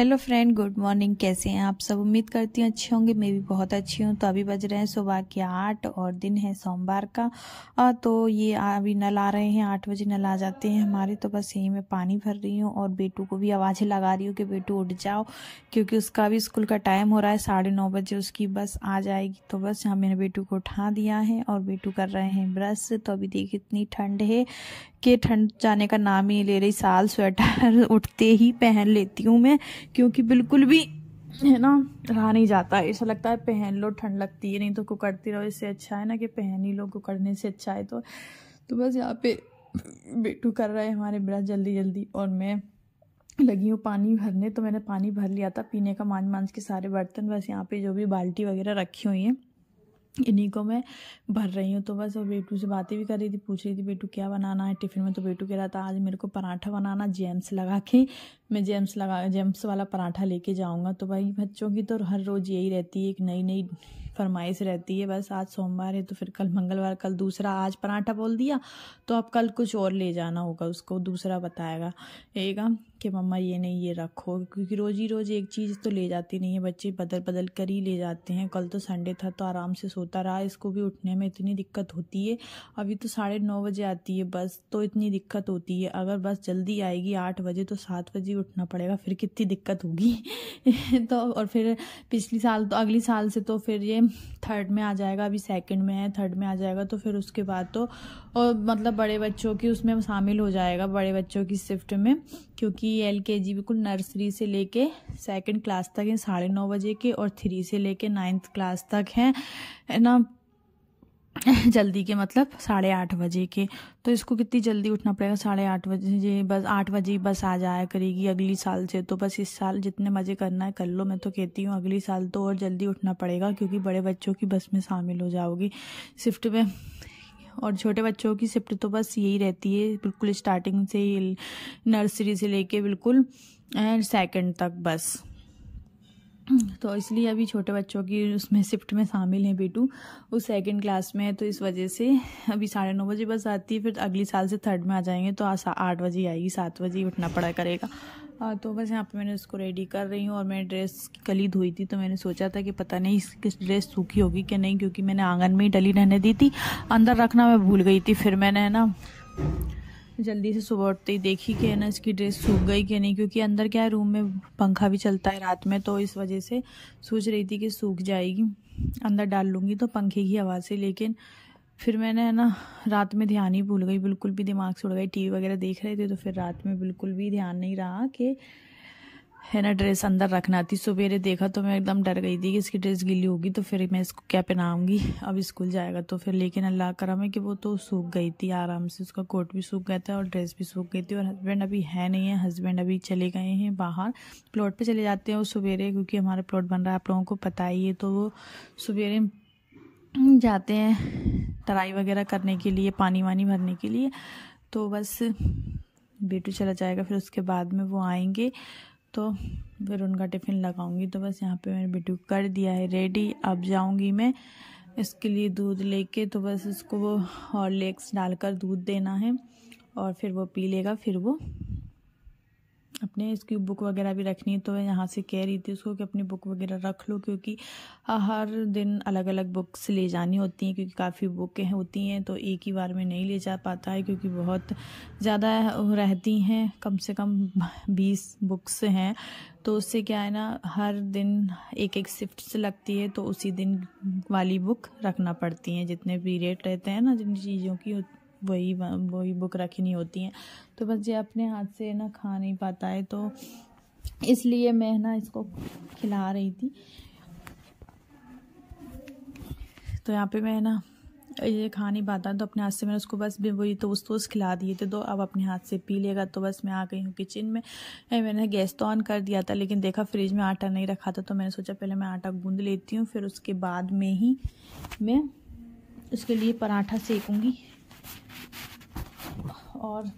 hello friend good morning कैसे हैं आप सब उम्मीद करती हूँ अच्छे होंगे मैं भी बहुत अच्छी हूँ तो अभी बज रहे हैं सुबह के आठ और दिन है सोमवार का आ, तो ये अभी नल आ रहे हैं आठ बजे नल आ जाते हैं हमारे तो बस यहीं मैं पानी भर रही हूँ और बेटू को भी आवाज़ें लगा रही हूँ कि बेटू उठ जाओ क्योंकि उसका भी स्कूल का टाइम हो रहा है साढ़े नौ बजे उसकी बस आ जाएगी तो बस यहाँ मैंने बेटू को उठा दिया है और बेटू कर रहे हैं ब्रश तो अभी देखिए इतनी ठंड है कि ठंड जाने का नाम ही ले रही साल स्वेटर उठते ही पहन लेती हूँ मैं क्योंकि बिल्कुल भी है ना रहा नहीं जाता ऐसा लगता है पहन लो ठंड लगती है नहीं तो कुकड़ती रहो इससे अच्छा है ना कि पहन ही लो कुकड़ने से अच्छा है तो तो बस यहाँ पे बेटू कर रहे हैं हमारे ब्रश जल्दी जल्दी और मैं लगी हूँ पानी भरने तो मैंने पानी भर लिया था पीने का मान मांझ के सारे बर्तन बस यहाँ पे जो भी बाल्टी वगैरह रखी हुई हैं इन्हीं को मैं भर रही हूँ तो बस और बेटू से बातें भी कर रही थी पूछ रही थी बेटू क्या बनाना है टिफ़िन में तो बेटू कह रहा था आज मेरे को पराठा बनाना जेम्स लगा के मैं जेम्स लगा जेम्स वाला पराठा लेके जाऊँगा तो भाई बच्चों की तो हर रोज़ यही रहती है एक नई नई फरमाइश रहती है बस आज सोमवार है तो फिर कल मंगलवार कल दूसरा आज पराठा बोल दिया तो अब कल कुछ और ले जाना होगा उसको दूसरा बताएगा एगा कि मम्मा ये नहीं ये रखो क्योंकि रोज़ ही रोज़ एक चीज़ तो ले जाती नहीं है बच्चे बदल बदल कर ही ले जाते हैं कल तो संडे था तो आराम से सोता रहा इसको भी उठने में इतनी दिक्कत होती है अभी तो साढ़े नौ बजे आती है बस तो इतनी दिक्कत होती है अगर बस जल्दी आएगी आठ बजे तो सात बजे उठना पड़ेगा फिर कितनी दिक्कत होगी तो और फिर पिछली साल तो अगले साल से तो फिर ये थर्ड में आ जाएगा अभी सेकेंड में है थर्ड में आ जाएगा तो फिर उसके बाद तो और मतलब बड़े बच्चों की उसमें शामिल हो जाएगा बड़े बच्चों की शिफ्ट में क्योंकि एल के जी बिल्कुल नर्सरी से लेके सेकंड क्लास तक हैं साढ़े नौ बजे के और थ्री से लेके नाइन्थ क्लास तक हैं है ना जल्दी के मतलब साढ़े आठ बजे के तो इसको कितनी जल्दी उठना पड़ेगा साढ़े आठ बजे बस आठ बजे बस आ जाया करेगी अगली साल से तो बस इस साल जितने मज़े करना है कर लो मैं तो कहती हूँ अगली साल तो और जल्दी उठना पड़ेगा क्योंकि बड़े बच्चों की बस में शामिल हो जाओगी शिफ्ट में और छोटे बच्चों की शिफ्ट तो बस यही रहती है बिल्कुल स्टार्टिंग से नर्सरी से लेके बिल्कुल एंड सेकंड तक बस तो इसलिए अभी छोटे बच्चों की उसमें शिफ्ट में शामिल है बेटू वो सेकंड क्लास में है तो इस वजह से अभी साढ़े नौ बजे बस आती है फिर अगली साल से थर्ड में आ जाएंगे तो आज आठ बजे आएगी सात बजे उठना पड़ा करेगा आ, तो बस यहाँ पे मैंने उसको रेडी कर रही हूँ और मैंने ड्रेस कल धोई थी तो मैंने सोचा था कि पता नहीं किस ड्रेस सूखी होगी कि नहीं क्योंकि मैंने आंगन में ही डली रहने दी थी अंदर रखना मैं भूल गई थी फिर मैंने है ना जल्दी से सुबह उठते ही देखी कि है ना इसकी ड्रेस सूख गई कि नहीं क्योंकि अंदर क्या है रूम में पंखा भी चलता है रात में तो इस वजह से सोच रही थी कि सूख जाएगी अंदर डाल लूँगी तो पंखे की आवाज़ से लेकिन फिर मैंने है ना रात में ध्यान ही भूल गई बिल्कुल भी दिमाग से उड़ गई वी वगैरह देख रहे थे तो फिर रात में बिल्कुल भी ध्यान नहीं रहा कि है ना ड्रेस अंदर रखना थी सवेरे देखा तो मैं एकदम डर गई थी कि इसकी ड्रेस गीली होगी तो फिर मैं इसको क्या पहनाऊँगी अब स्कूल जाएगा तो फिर लेकिन अल्लाह करम है कि वो तो सूख गई थी आराम से उसका कोट भी सूख गया था और ड्रेस भी सूख गई थी और हस्बैंड अभी है नहीं है हस्बैंड अभी चले गए हैं बाहर प्लॉट पर चले जाते हैं वो सवेरे क्योंकि हमारा प्लॉट बन रहा है आप लोगों को पता ही है तो वो सवेरे जाते हैं तराई वगैरह करने के लिए पानी वानी भरने के लिए तो बस बेटू चला जाएगा फिर उसके बाद में वो आएंगे तो फिर उनका टिफ़िन लगाऊंगी तो बस यहाँ पे मैंने बिटू कर दिया है रेडी अब जाऊंगी मैं इसके लिए दूध लेके तो बस इसको वो हॉर्लिक्स डालकर दूध देना है और फिर वो पी लेगा फिर वो अपने इसकी बुक वगैरह भी रखनी है तो मैं यहाँ से कह रही थी उसको कि अपनी बुक वगैरह रख लो क्योंकि हर दिन अलग अलग बुक्स ले जानी होती हैं क्योंकि काफ़ी बुकें होती हैं तो एक ही बार में नहीं ले जा पाता है क्योंकि बहुत ज़्यादा रहती हैं कम से कम बीस बुक्स हैं तो उससे क्या है ना हर दिन एक एक शिफ्ट से लगती है तो उसी दिन वाली बुक रखना पड़ती हैं जितने पीरियड रहते हैं ना जिन चीज़ों की वही वही बुक रखी नहीं होती हैं तो बस ये अपने हाथ से ना खा नहीं पाता है तो इसलिए मैं ना इसको खिला रही थी तो यहाँ पे मैं ना ये खा नहीं पाता तो अपने हाथ से मैंने उसको बस वही तो वोस्ट खिला दिए थे तो अब अपने हाथ से पी लेगा तो बस मैं आ गई हूँ किचन में मैंने गैस तो ऑन कर दिया था लेकिन देखा फ्रिज में आटा नहीं रखा था तो मैंने सोचा पहले मैं आटा गूंद लेती हूँ फिर उसके बाद में ही मैं उसके लिए पराठा सेकूँगी और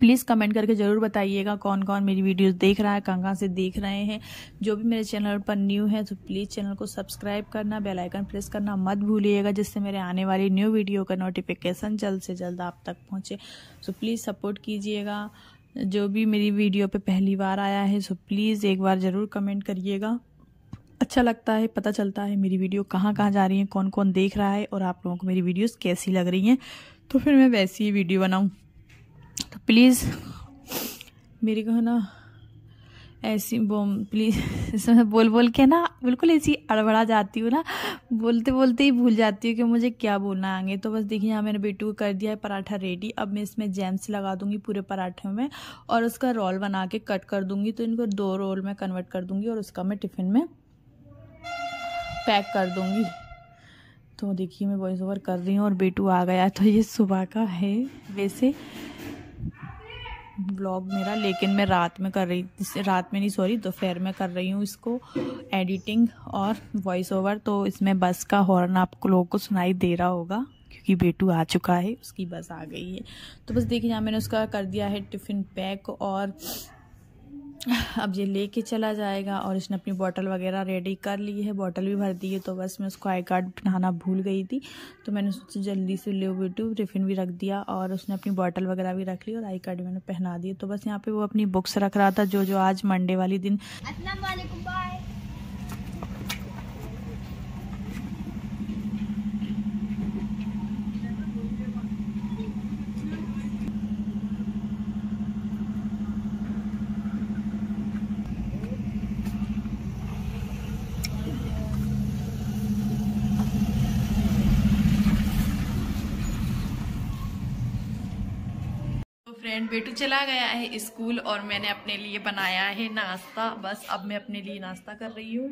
प्लीज़ कमेंट करके ज़रूर बताइएगा कौन कौन मेरी वीडियोस देख रहा है कहाँ कहाँ से देख रहे हैं जो भी मेरे चैनल पर न्यू है तो प्लीज़ चैनल को सब्सक्राइब करना बेल आइकन प्रेस करना मत भूलिएगा जिससे मेरे आने वाली न्यू वीडियो का नोटिफिकेशन जल्द से जल्द आप तक पहुँचे सो प्लीज़ सपोर्ट कीजिएगा जो भी मेरी वीडियो पर पहली बार आया है सो प्लीज़ एक बार ज़रूर कमेंट करिएगा अच्छा लगता है पता चलता है मेरी वीडियो कहाँ कहाँ जा रही है कौन कौन देख रहा है और आप लोगों को मेरी वीडियोज़ कैसी लग रही हैं तो फिर मैं वैसी ही वीडियो बनाऊँ तो प्लीज़ मेरे को है ना ऐसी वो प्लीज़ इसमें बोल बोल के ना बिल्कुल ऐसी अड़बड़ा जाती हूँ ना बोलते बोलते ही भूल जाती हूँ कि मुझे क्या बोलना आगे तो बस देखिए यहाँ मैंने बेटू को कर दिया है पराठा रेडी अब मैं इसमें जैम्स लगा दूँगी पूरे पराठे में और उसका रोल बना के कट कर दूँगी तो इनको दो रोल में कन्वर्ट कर दूँगी और उसका मैं टिफ़िन में पैक कर दूँगी तो देखिए मैं वॉइस ओवर कर रही हूँ और बेटू आ गया तो ये सुबह का है वैसे ब्लॉग मेरा लेकिन मैं रात में कर रही रात में नहीं सॉरी दोपहर में कर रही हूँ इसको एडिटिंग और वॉइस ओवर तो इसमें बस का हॉर्न आप लोगों को सुनाई दे रहा होगा क्योंकि बेटू आ चुका है उसकी बस आ गई है तो बस देखिए यहाँ मैंने उसका कर दिया है टिफ़िन पैक और अब ये लेके चला जाएगा और इसने अपनी बोतल वगैरह रेडी कर ली है बोतल भी भर दी है तो बस मैं उसको आई कार्ड बनाना भूल गई थी तो मैंने सोचा जल्दी से ले बेटू टिफ़िन भी रख दिया और उसने अपनी बोतल वगैरह भी रख ली और आई कार्ड मैंने पहना दिया तो बस यहाँ पे वो अपनी बुक्स रख रहा था जो जो आज मंडे वाली दिन फ्रेंड बेटू चला गया है स्कूल और मैंने अपने लिए बनाया है नाश्ता बस अब मैं अपने लिए नाश्ता कर रही हूँ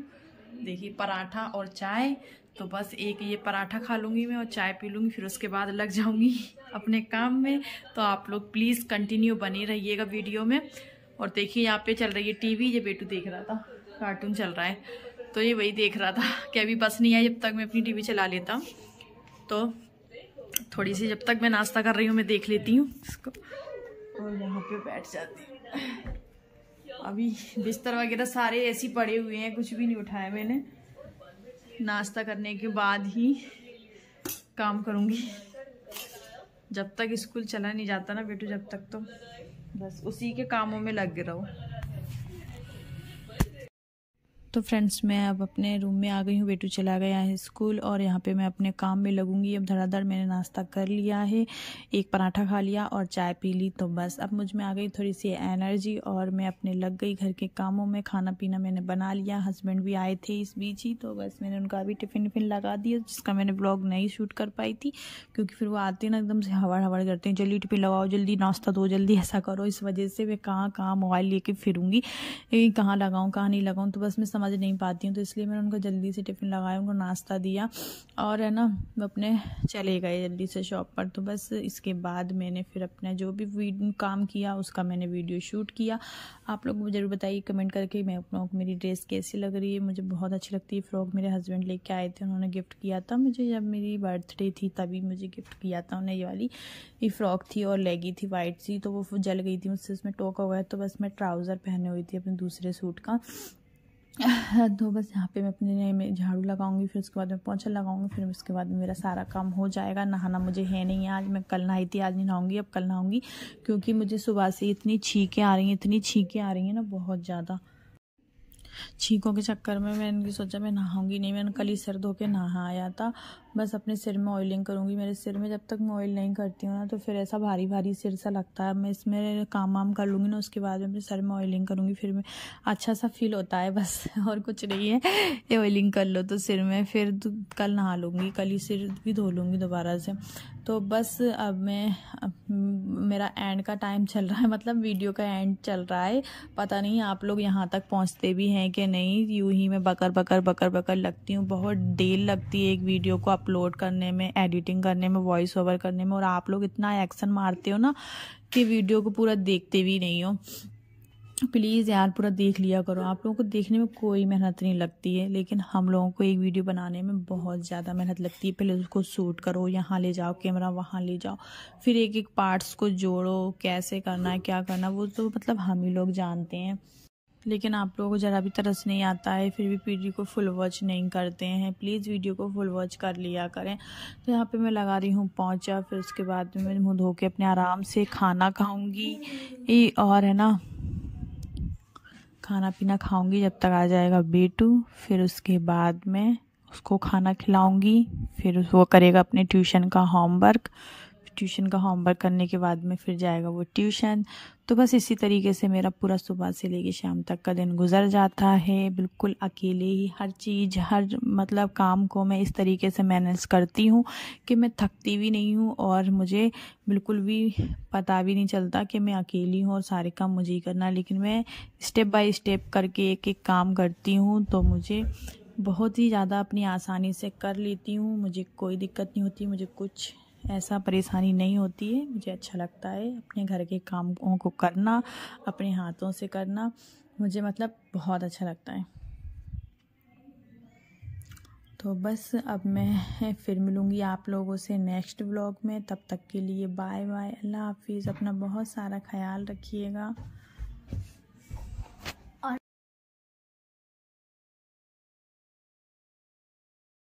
देखिए पराठा और चाय तो बस एक ये पराठा खा लूँगी मैं और चाय पी लूँगी फिर उसके बाद लग जाऊँगी अपने काम में तो आप लोग प्लीज़ कंटिन्यू बने रहिएगा वीडियो में और देखिए यहाँ पे चल रही है टीवी ये बेटू देख रहा था कार्टून चल रहा है तो ये वही देख रहा था कि अभी बस नहीं आई जब तक मैं अपनी टीवी चला लेता हूँ तो थोड़ी सी जब तक मैं नाश्ता कर रही हूँ मैं देख लेती हूँ इसको और तो यहाँ पे बैठ जाते हैं अभी बिस्तर वगैरह सारे ऐसे पड़े हुए हैं कुछ भी नहीं उठाया मैंने नाश्ता करने के बाद ही काम करूँगी जब तक स्कूल चला नहीं जाता ना बेटू जब तक तो बस उसी के कामों में लग रहा हूँ तो फ्रेंड्स मैं अब अपने रूम में आ गई हूँ बेटू चला गया है स्कूल और यहाँ पे मैं अपने काम में लगूंगी अब धड़ाधड़ मैंने नाश्ता कर लिया है एक पराठा खा लिया और चाय पी ली तो बस अब मुझ में आ गई थोड़ी सी एनर्जी और मैं अपने लग गई घर के कामों में खाना पीना मैंने बना लिया हस्बैंड भी आए थे इस बीच ही तो बस मैंने उनका भी टिफ़िन विफिन लगा दिया जिसका मैंने ब्लॉग नहीं शूट कर पाई थी क्योंकि फिर वो आते ना एकदम से हवाड़ हवाड़ करते हैं जल्दी टिफ़िन लगाओ जल्दी नाश्ता दो जल्दी ऐसा करो इस वजह से मैं कहाँ कहाँ मोबाइल लेके फिरूंगी कहाँ लगाऊँ कहाँ नहीं लगाऊँ तो बस मैं समझ नहीं पाती हूँ तो इसलिए मैंने उनको जल्दी से टिफ़िन लगाया उनको नाश्ता दिया और है ना वो अपने चले गए जल्दी से शॉप पर तो बस इसके बाद मैंने फिर अपना जो भी काम किया उसका मैंने वीडियो शूट किया आप लोग मुझे ज़रूर बताइए कमेंट करके मैं अपना को मेरी ड्रेस कैसी लग रही है मुझे बहुत अच्छी लगती है फ्रॉक मेरे हस्बैंड लेके आए थे उन्होंने गिफ्ट किया था मुझे जब मेरी बर्थडे थी तभी मुझे गिफ्ट किया था उन्हें ये वाली ये फ्रॉक थी और लेगी थी वाइट सी तो वो जल गई थी मुझसे उसमें टोक हो गया तो बस मैं ट्राउज़र पहने हुई थी अपने दूसरे सूट का तो बस यहाँ पे मैं अपने में झाड़ू लगाऊंगी फिर उसके बाद मैं पोछा लगाऊंगी फिर उसके बाद मेरा सारा काम हो जाएगा नहाना मुझे है नहीं आज मैं कल नहाई थी आज नहीं नहाऊंगी अब कल नहाऊंगी क्योंकि मुझे सुबह से इतनी छींकें आ रही हैं इतनी छींकें आ रही हैं ना बहुत ज़्यादा छींकों के चक्कर में मैंने सोचा मैं नहाऊंगी नहीं मैंने कल ही सर धो के नहाया था बस अपने सिर में ऑयलिंग करूँगी मेरे सिर में जब तक मैं ऑयल नहीं करती हूँ ना तो फिर ऐसा भारी भारी सिर सा लगता है मैं इसमें काम वाम कर लूँगी ना उसके बाद में अपने सिर में ऑयलिंग करूँगी फिर मैं अच्छा सा फील होता है बस और कुछ नहीं है ये ऑयलिंग कर लो तो सिर में फिर कल नहा लूँगी कल ही सिर भी धो लूँगी दोबारा से तो बस अब मैं अब मेरा एंड का टाइम चल रहा है मतलब वीडियो का एंड चल रहा है पता नहीं आप लोग यहाँ तक पहुँचते भी हैं कि नहीं यूँ ही मैं बकर बकर बकर बकर लगती हूँ बहुत देर लगती है एक वीडियो को अपलोड करने में एडिटिंग करने में वॉइस ओवर करने में और आप लोग इतना एक्शन मारते हो ना कि वीडियो को पूरा देखते भी नहीं हो प्लीज़ यार पूरा देख लिया करो आप लोगों को देखने में कोई मेहनत नहीं लगती है लेकिन हम लोगों को एक वीडियो बनाने में बहुत ज़्यादा मेहनत लगती है पहले उसको शूट करो यहाँ ले जाओ कैमरा वहाँ ले जाओ फिर एक एक पार्ट्स को जोड़ो कैसे करना है क्या करना वो तो मतलब हम ही लोग जानते हैं लेकिन आप लोगों को ज़रा भी तरस नहीं आता है फिर भी वीडियो को फुल वॉच नहीं करते हैं प्लीज़ वीडियो को फुल वॉच कर लिया करें तो यहाँ पे मैं लगा रही हूँ पहुँचा फिर उसके बाद में मुँह धो के अपने आराम से खाना खाऊँगी और है ना खाना पीना खाऊँगी जब तक आ जाएगा बेटू फिर उसके बाद में उसको खाना खिलाऊँगी फिर वो करेगा अपने ट्यूशन का होमवर्क ट्यूशन का होमवर्क करने के बाद में फिर जाएगा वो ट्यूशन तो बस इसी तरीके से मेरा पूरा सुबह से लेके शाम तक का दिन गुजर जाता है बिल्कुल अकेले ही हर चीज़ हर मतलब काम को मैं इस तरीके से मैनेज करती हूँ कि मैं थकती भी नहीं हूँ और मुझे बिल्कुल भी पता भी नहीं चलता कि मैं अकेली हूँ और सारे काम मुझे ही करना लेकिन मैं स्टेप बाय स्टेप करके एक एक काम करती हूँ तो मुझे बहुत ही ज़्यादा अपनी आसानी से कर लेती हूँ मुझे कोई दिक्कत नहीं होती मुझे कुछ ऐसा परेशानी नहीं होती है मुझे अच्छा लगता है अपने घर के कामों को करना अपने हाथों से करना मुझे मतलब बहुत अच्छा लगता है तो बस अब मैं फिर मिलूँगी आप लोगों से नेक्स्ट व्लॉग में तब तक के लिए बाय बाय अल्लाह हाफिज़ अपना बहुत सारा ख्याल रखिएगा